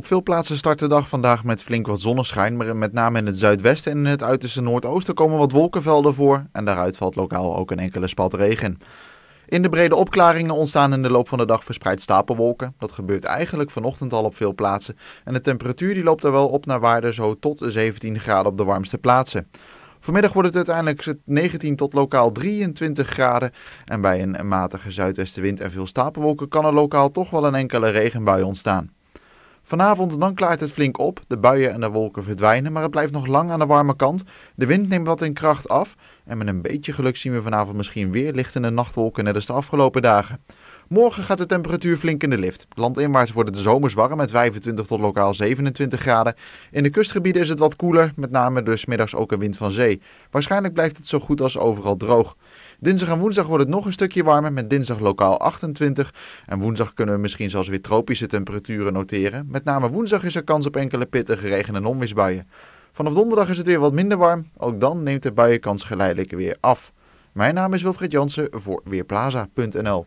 Op veel plaatsen start de dag vandaag met flink wat zonneschijn, maar met name in het zuidwesten en in het uiterste noordoosten komen wat wolkenvelden voor en daaruit valt lokaal ook een enkele spat regen. In de brede opklaringen ontstaan in de loop van de dag verspreid stapelwolken. Dat gebeurt eigenlijk vanochtend al op veel plaatsen en de temperatuur die loopt er wel op naar waarde zo tot 17 graden op de warmste plaatsen. Vanmiddag wordt het uiteindelijk 19 tot lokaal 23 graden. En bij een matige zuidwestenwind en veel stapelwolken kan er lokaal toch wel een enkele regenbui ontstaan. Vanavond dan klaart het flink op, de buien en de wolken verdwijnen, maar het blijft nog lang aan de warme kant. De wind neemt wat in kracht af en met een beetje geluk zien we vanavond misschien weer lichtende nachtwolken net als de afgelopen dagen. Morgen gaat de temperatuur flink in de lift. Landinwaarts wordt de zomers warm met 25 tot lokaal 27 graden. In de kustgebieden is het wat koeler, met name dus middags ook een wind van zee. Waarschijnlijk blijft het zo goed als overal droog. Dinsdag en woensdag wordt het nog een stukje warmer met dinsdag lokaal 28. En woensdag kunnen we misschien zelfs weer tropische temperaturen noteren. Met name woensdag is er kans op enkele pittige regen- en onweersbuien. Vanaf donderdag is het weer wat minder warm. Ook dan neemt de buienkans geleidelijk weer af. Mijn naam is Wilfried Jansen voor Weerplaza.nl